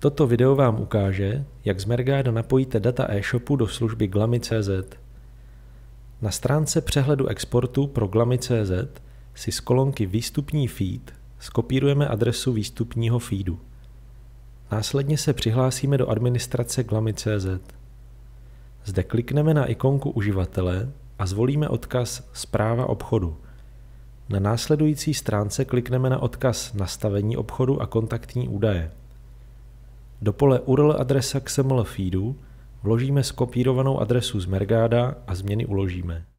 Toto video vám ukáže, jak z Mergado napojíte data e-shopu do služby glamy.cz. Na stránce přehledu exportu pro glamy.cz si z kolonky Výstupní feed skopírujeme adresu výstupního feedu. Následně se přihlásíme do administrace glamy.cz. Zde klikneme na ikonku uživatele a zvolíme odkaz Zpráva obchodu. Na následující stránce klikneme na odkaz Nastavení obchodu a kontaktní údaje. Do pole URL adresa XML feedu vložíme skopírovanou adresu z Mergáda a změny uložíme.